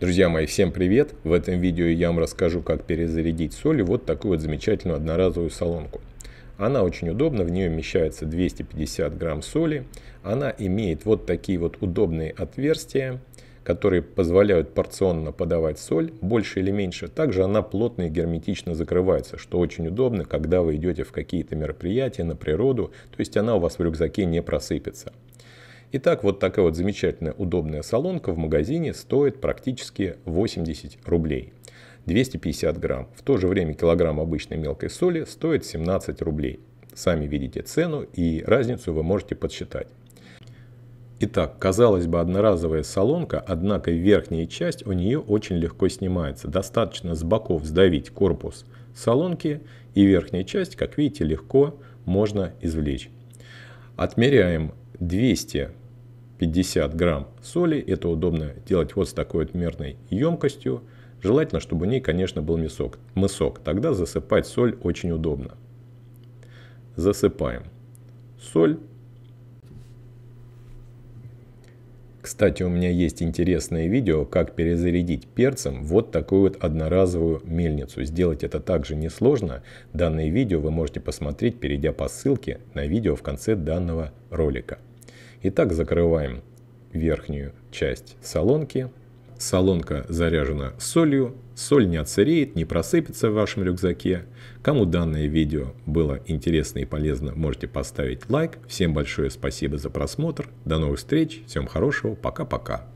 Друзья мои, всем привет! В этом видео я вам расскажу, как перезарядить соли вот такую вот замечательную одноразовую солонку. Она очень удобна, в нее вмещается 250 грамм соли. Она имеет вот такие вот удобные отверстия, которые позволяют порционно подавать соль, больше или меньше. Также она плотно и герметично закрывается, что очень удобно, когда вы идете в какие-то мероприятия, на природу, то есть она у вас в рюкзаке не просыпется. Итак, вот такая вот замечательная удобная солонка в магазине стоит практически 80 рублей. 250 грамм. В то же время килограмм обычной мелкой соли стоит 17 рублей. Сами видите цену и разницу вы можете подсчитать. Итак, казалось бы, одноразовая солонка, однако верхняя часть у нее очень легко снимается. Достаточно с боков сдавить корпус солонки и верхняя часть, как видите, легко можно извлечь. Отмеряем 200 50 грамм соли. Это удобно делать вот с такой вот мерной емкостью. Желательно, чтобы у ней, конечно, был мясок, мысок. Тогда засыпать соль очень удобно. Засыпаем соль. Кстати, у меня есть интересное видео, как перезарядить перцем вот такую вот одноразовую мельницу. Сделать это также несложно. Данное видео вы можете посмотреть, перейдя по ссылке на видео в конце данного ролика. Итак, закрываем верхнюю часть солонки. Солонка заряжена солью, соль не отсыреет, не просыпется в вашем рюкзаке. Кому данное видео было интересно и полезно, можете поставить лайк. Всем большое спасибо за просмотр, до новых встреч, всем хорошего, пока-пока.